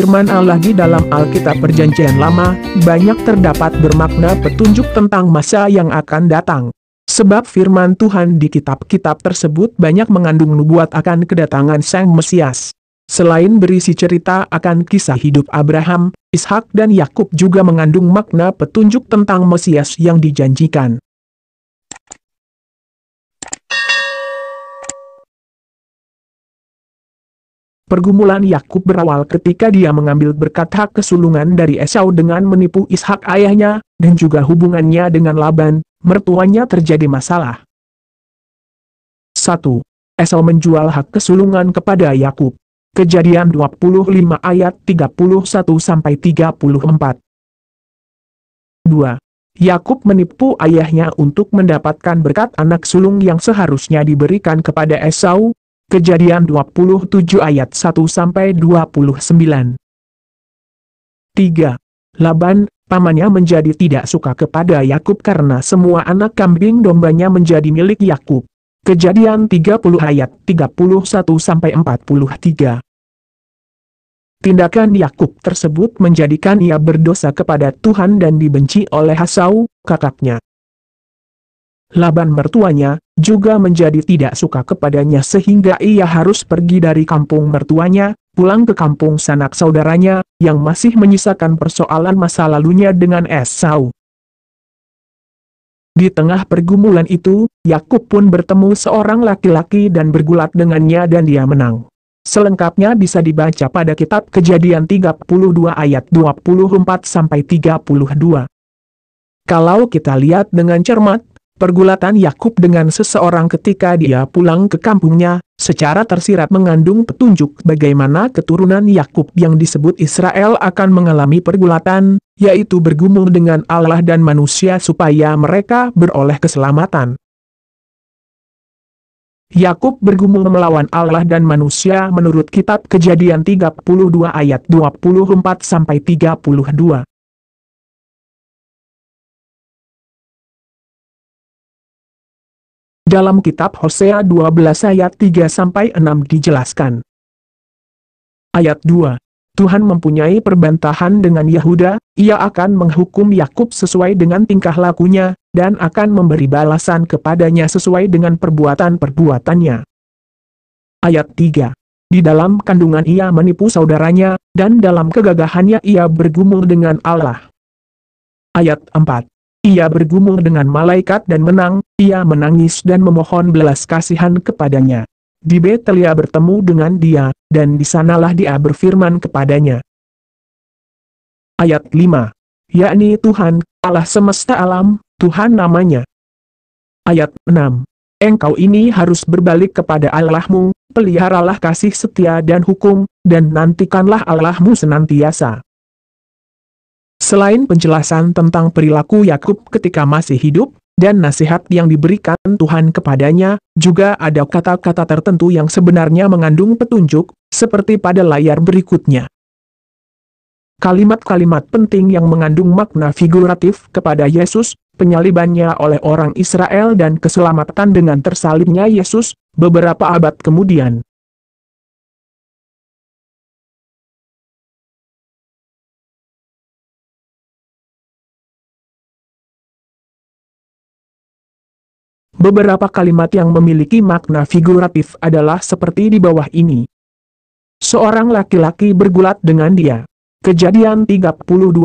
firman Allah di dalam Alkitab Perjanjian Lama, banyak terdapat bermakna petunjuk tentang masa yang akan datang. Sebab firman Tuhan di kitab-kitab tersebut banyak mengandung nubuat akan kedatangan Sang Mesias. Selain berisi cerita akan kisah hidup Abraham, Ishak dan Yakub juga mengandung makna petunjuk tentang Mesias yang dijanjikan. Pergumulan Yakub berawal ketika dia mengambil berkat hak kesulungan dari Esau dengan menipu Ishak ayahnya, dan juga hubungannya dengan Laban, mertuanya terjadi masalah. 1. Esau menjual hak kesulungan kepada Yakub. Kejadian 25 ayat 31 sampai 34. 2. Yakub menipu ayahnya untuk mendapatkan berkat anak sulung yang seharusnya diberikan kepada Esau, Kejadian 27 ayat 1-29 3. Laban, pamannya menjadi tidak suka kepada Yakub karena semua anak kambing dombanya menjadi milik Yakub. Kejadian 30 ayat 31-43 Tindakan Yakub tersebut menjadikan ia berdosa kepada Tuhan dan dibenci oleh Hasau, kakaknya. Laban mertuanya, juga menjadi tidak suka kepadanya sehingga ia harus pergi dari kampung mertuanya, pulang ke kampung sanak saudaranya, yang masih menyisakan persoalan masa lalunya dengan Esau. Di tengah pergumulan itu, Yakub pun bertemu seorang laki-laki dan bergulat dengannya dan dia menang. Selengkapnya bisa dibaca pada kitab kejadian 32 ayat 24-32. Kalau kita lihat dengan cermat, Pergulatan Yakub dengan seseorang ketika dia pulang ke kampungnya, secara tersirat mengandung petunjuk bagaimana keturunan Yakub yang disebut Israel akan mengalami pergulatan, yaitu bergumul dengan Allah dan manusia supaya mereka beroleh keselamatan. Yakub bergumul melawan Allah dan manusia menurut kitab Kejadian 32 ayat 24 sampai 32. Dalam kitab Hosea 12 ayat 3-6 dijelaskan. Ayat 2. Tuhan mempunyai perbantahan dengan Yahuda, ia akan menghukum Yakub sesuai dengan tingkah lakunya, dan akan memberi balasan kepadanya sesuai dengan perbuatan-perbuatannya. Ayat 3. Di dalam kandungan ia menipu saudaranya, dan dalam kegagahannya ia bergumul dengan Allah. Ayat 4. Ia bergumul dengan malaikat dan menang, ia menangis dan memohon belas kasihan kepadanya. Di Betel ia bertemu dengan dia, dan di sanalah dia berfirman kepadanya. Ayat 5 Yakni Tuhan, Allah semesta alam, Tuhan namanya. Ayat 6 Engkau ini harus berbalik kepada Allahmu, peliharalah kasih setia dan hukum, dan nantikanlah Allahmu senantiasa. Selain penjelasan tentang perilaku Yakub ketika masih hidup, dan nasihat yang diberikan Tuhan kepadanya, juga ada kata-kata tertentu yang sebenarnya mengandung petunjuk, seperti pada layar berikutnya. Kalimat-kalimat penting yang mengandung makna figuratif kepada Yesus, penyalibannya oleh orang Israel dan keselamatan dengan tersalibnya Yesus, beberapa abad kemudian. Beberapa kalimat yang memiliki makna figuratif adalah seperti di bawah ini. Seorang laki-laki bergulat dengan dia. Kejadian 32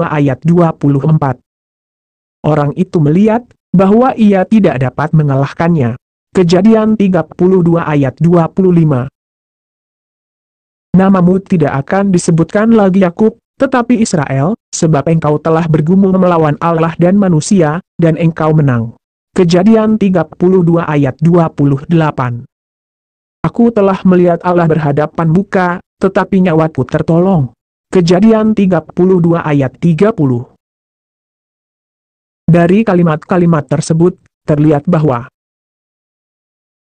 ayat 24. Orang itu melihat, bahwa ia tidak dapat mengalahkannya. Kejadian 32 ayat 25. Namamu tidak akan disebutkan lagi Yakub, tetapi Israel, sebab engkau telah bergumul melawan Allah dan manusia, dan engkau menang. Kejadian 32 ayat 28 Aku telah melihat Allah berhadapan muka, tetapi nyawaku tertolong. Kejadian 32 ayat 30 Dari kalimat-kalimat tersebut, terlihat bahwa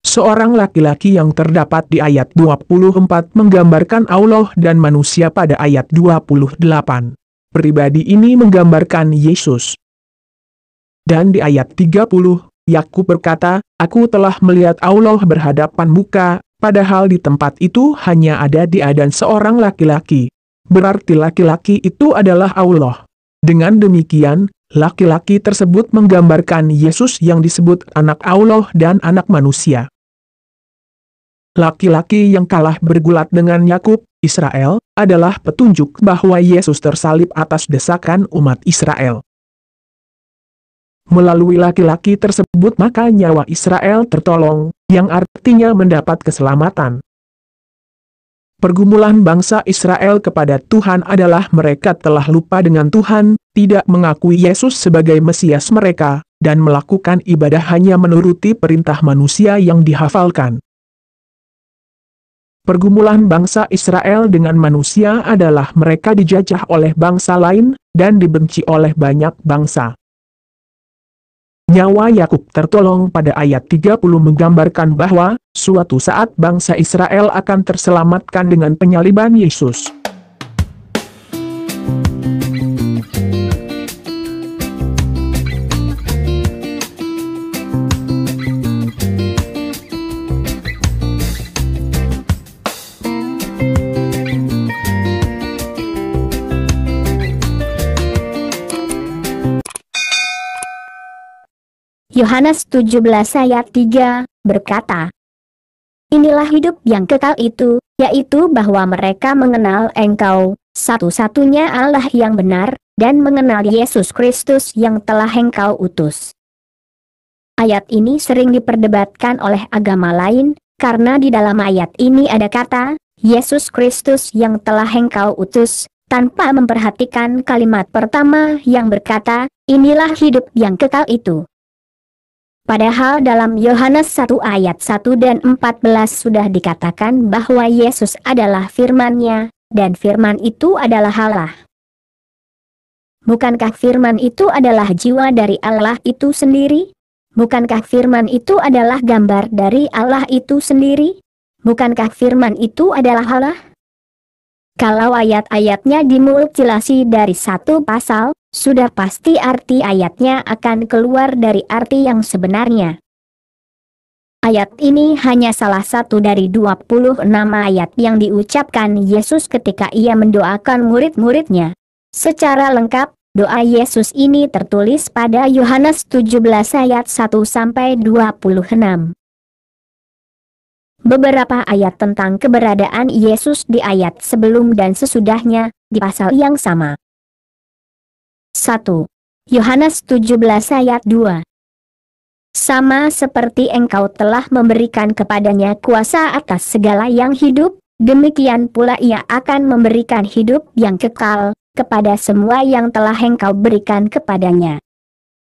Seorang laki-laki yang terdapat di ayat 24 menggambarkan Allah dan manusia pada ayat 28. Pribadi ini menggambarkan Yesus. Dan di ayat 30, Yakub berkata, Aku telah melihat Allah berhadapan muka, padahal di tempat itu hanya ada dia dan seorang laki-laki. Berarti laki-laki itu adalah Allah. Dengan demikian, laki-laki tersebut menggambarkan Yesus yang disebut anak Allah dan anak manusia. Laki-laki yang kalah bergulat dengan Yakub, Israel, adalah petunjuk bahwa Yesus tersalib atas desakan umat Israel. Melalui laki-laki tersebut maka nyawa Israel tertolong, yang artinya mendapat keselamatan. Pergumulan bangsa Israel kepada Tuhan adalah mereka telah lupa dengan Tuhan, tidak mengakui Yesus sebagai Mesias mereka, dan melakukan ibadah hanya menuruti perintah manusia yang dihafalkan. Pergumulan bangsa Israel dengan manusia adalah mereka dijajah oleh bangsa lain, dan dibenci oleh banyak bangsa. Nyawa Yakub tertolong pada ayat 30 menggambarkan bahwa, suatu saat bangsa Israel akan terselamatkan dengan penyaliban Yesus. Yohanes 17 ayat 3, berkata, Inilah hidup yang kekal itu, yaitu bahwa mereka mengenal engkau, satu-satunya Allah yang benar, dan mengenal Yesus Kristus yang telah engkau utus. Ayat ini sering diperdebatkan oleh agama lain, karena di dalam ayat ini ada kata, Yesus Kristus yang telah engkau utus, tanpa memperhatikan kalimat pertama yang berkata, inilah hidup yang kekal itu. Padahal dalam Yohanes 1 ayat 1 dan 14 sudah dikatakan bahwa Yesus adalah firmannya, dan firman itu adalah Allah. Bukankah firman itu adalah jiwa dari Allah itu sendiri? Bukankah firman itu adalah gambar dari Allah itu sendiri? Bukankah firman itu adalah Allah? Kalau ayat-ayatnya dimultilasi dari satu pasal, sudah pasti arti ayatnya akan keluar dari arti yang sebenarnya. Ayat ini hanya salah satu dari 26 ayat yang diucapkan Yesus ketika ia mendoakan murid-muridnya. Secara lengkap, doa Yesus ini tertulis pada Yohanes 17 ayat 1-26. Beberapa ayat tentang keberadaan Yesus di ayat sebelum dan sesudahnya, di pasal yang sama. 1. Yohanes 17 ayat 2 Sama seperti engkau telah memberikan kepadanya kuasa atas segala yang hidup, demikian pula ia akan memberikan hidup yang kekal, kepada semua yang telah engkau berikan kepadanya.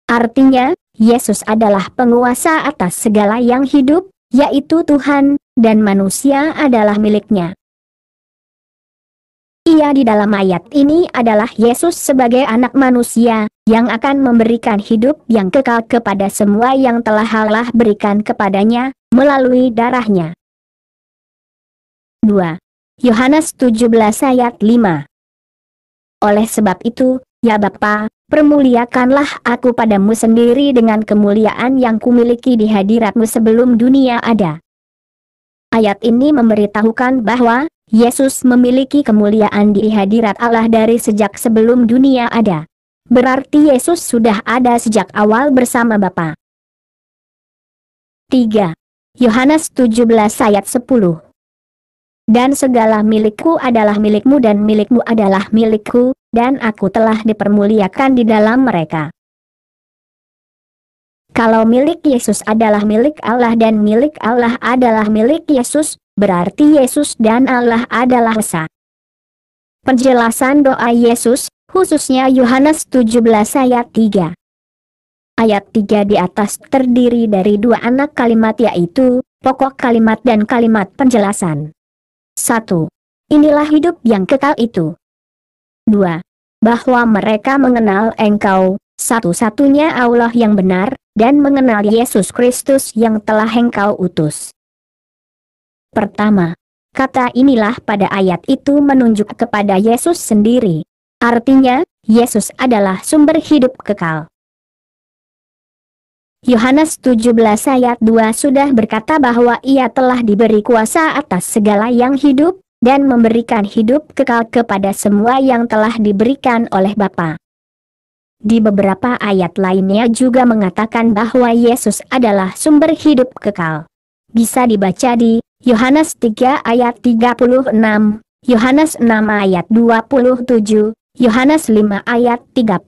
Artinya, Yesus adalah penguasa atas segala yang hidup, yaitu Tuhan, dan manusia adalah miliknya. Ia di dalam ayat ini adalah Yesus sebagai anak manusia, yang akan memberikan hidup yang kekal kepada semua yang telah Allah berikan kepadanya, melalui darahnya. 2. Yohanes 17 ayat 5 Oleh sebab itu, ya Bapa, permuliakanlah aku padamu sendiri dengan kemuliaan yang kumiliki di hadiratmu sebelum dunia ada. Ayat ini memberitahukan bahwa Yesus memiliki kemuliaan di hadirat Allah dari sejak sebelum dunia ada. Berarti Yesus sudah ada sejak awal bersama Bapa. 3. Yohanes 17 ayat 10 dan segala milikku adalah milikmu dan milikmu adalah milikku, dan aku telah dipermuliakan di dalam mereka. Kalau milik Yesus adalah milik Allah dan milik Allah adalah milik Yesus, berarti Yesus dan Allah adalah esa. Penjelasan doa Yesus, khususnya Yohanes 17 ayat 3. Ayat 3 di atas terdiri dari dua anak kalimat yaitu, pokok kalimat dan kalimat penjelasan. 1. Inilah hidup yang kekal itu. 2. Bahwa mereka mengenal engkau, satu-satunya Allah yang benar, dan mengenal Yesus Kristus yang telah engkau utus. Pertama, kata inilah pada ayat itu menunjuk kepada Yesus sendiri. Artinya, Yesus adalah sumber hidup kekal. Yohanes 17 ayat 2 sudah berkata bahwa ia telah diberi kuasa atas segala yang hidup, dan memberikan hidup kekal kepada semua yang telah diberikan oleh Bapa. Di beberapa ayat lainnya juga mengatakan bahwa Yesus adalah sumber hidup kekal. Bisa dibaca di Yohanes 3 ayat 36, Yohanes 6 ayat 27, Yohanes 5 ayat 39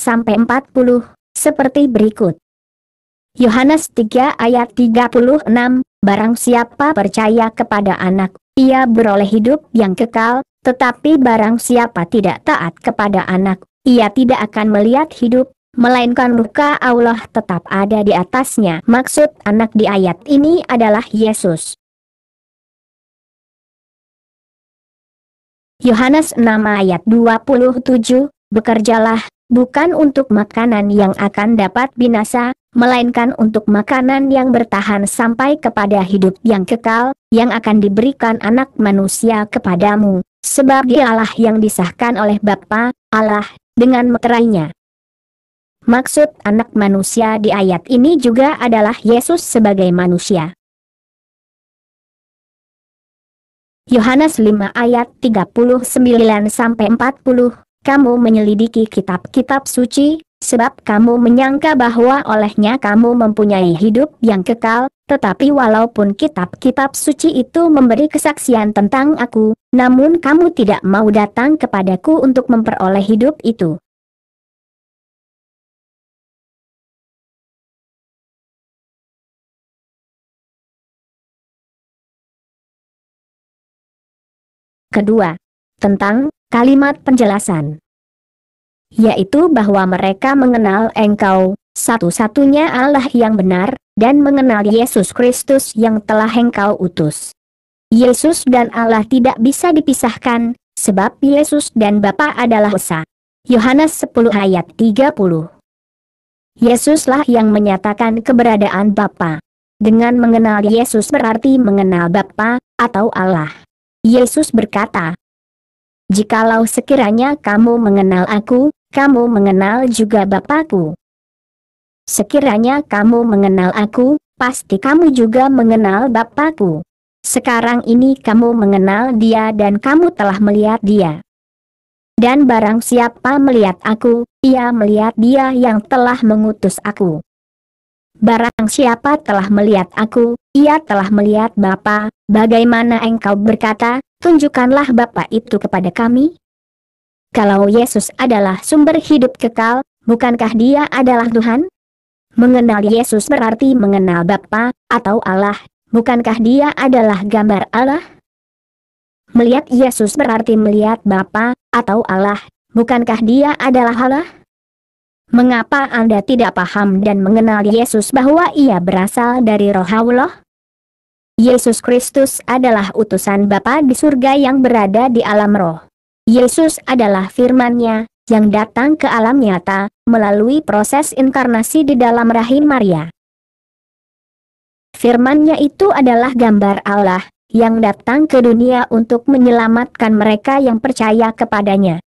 sampai 40, seperti berikut. Yohanes 3 ayat 36, barang siapa percaya kepada anak, ia beroleh hidup yang kekal, tetapi barang siapa tidak taat kepada anak, ia tidak akan melihat hidup, melainkan muka Allah tetap ada di atasnya. Maksud anak di ayat ini adalah Yesus. Yohanes 6 ayat 27, Bekerjalah, bukan untuk makanan yang akan dapat binasa, melainkan untuk makanan yang bertahan sampai kepada hidup yang kekal, yang akan diberikan anak manusia kepadamu, sebab dialah yang disahkan oleh Bapa Allah, dengan meterainya. Maksud anak manusia di ayat ini juga adalah Yesus sebagai manusia. Yohanes 5 ayat 39 40, kamu menyelidiki kitab-kitab suci, sebab kamu menyangka bahwa olehnya kamu mempunyai hidup yang kekal, tetapi walaupun kitab-kitab suci itu memberi kesaksian tentang aku, namun kamu tidak mau datang kepadaku untuk memperoleh hidup itu. Kedua, tentang kalimat penjelasan. Yaitu bahwa mereka mengenal engkau, satu-satunya Allah yang benar, dan mengenal Yesus Kristus yang telah engkau utus. Yesus dan Allah tidak bisa dipisahkan, sebab Yesus dan Bapa adalah Esa. Yohanes 10 ayat 30 Yesuslah yang menyatakan keberadaan Bapa. Dengan mengenal Yesus berarti mengenal Bapa atau Allah. Yesus berkata, Jikalau sekiranya kamu mengenal aku, kamu mengenal juga Bapakku. Sekiranya kamu mengenal aku, pasti kamu juga mengenal bapakku. Sekarang ini kamu mengenal dia dan kamu telah melihat dia. Dan barang siapa melihat aku, ia melihat dia yang telah mengutus aku. Barang siapa telah melihat aku, ia telah melihat Bapa. bagaimana engkau berkata, tunjukkanlah Bapa itu kepada kami? Kalau Yesus adalah sumber hidup kekal, bukankah dia adalah Tuhan? Mengenal Yesus berarti mengenal Bapa atau Allah, bukankah dia adalah gambar Allah? Melihat Yesus berarti melihat Bapa atau Allah, bukankah dia adalah Allah? Mengapa Anda tidak paham dan mengenal Yesus bahwa ia berasal dari roh Allah? Yesus Kristus adalah utusan Bapa di surga yang berada di alam roh. Yesus adalah firman-Nya, yang datang ke alam nyata, melalui proses inkarnasi di dalam rahim Maria. Firmannya itu adalah gambar Allah, yang datang ke dunia untuk menyelamatkan mereka yang percaya kepadanya.